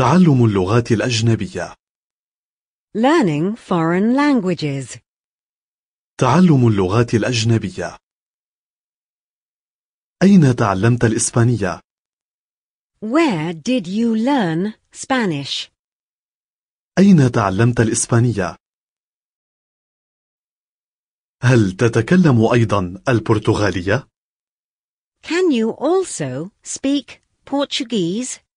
تعلم اللغات الأجنبية Learning foreign languages تعلم اللغات الأجنبية أين تعلمت الإسبانية؟ Where did you learn Spanish? أين تعلمت الإسبانية؟ هل تتكلم أيضا البرتغالية؟ Can you also speak Portuguese?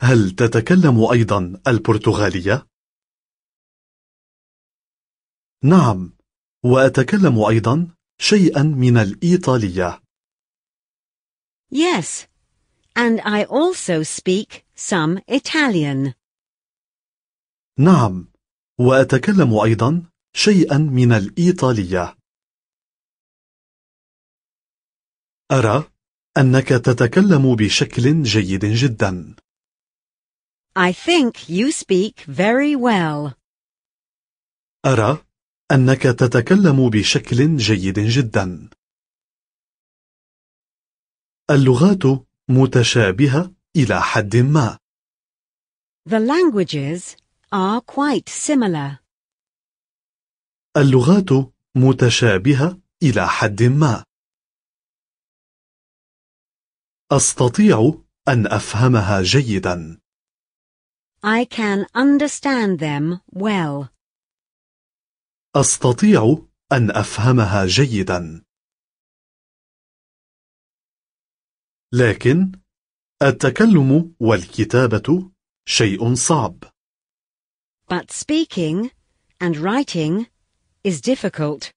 هل تتكلم أيضا البرتغالية؟ نعم، وأتكلم أيضا شيئا من الإيطالية. Yes, and I also speak some Italian. نعم، وأتكلم أيضا شيئا من الإيطالية. أرى أنك تتكلم بشكل جيد جدا. I think you speak very well. أرى أنك تتكلم بشكل جيد جدا. اللغات متشابهة إلى حد ما. The languages are quite similar. اللغات متشابهة إلى حد ما. أستطيع أن أفهمها جيداً. I can understand them well. أستطيع أن أفهمها جيدا. لكن التكلم والكتابة شيء صعب. But speaking and writing is difficult.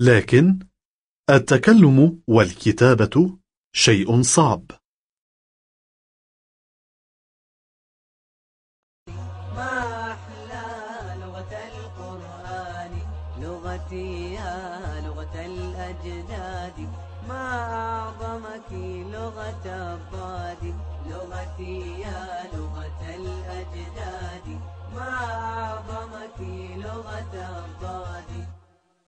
لكن التكلم والكتابة شيء صعب. ما أحلى لغة القرآن لغتي يا لغة الأجداد ما أعظمك لغة الضاد لغتي يا لغة الأجداد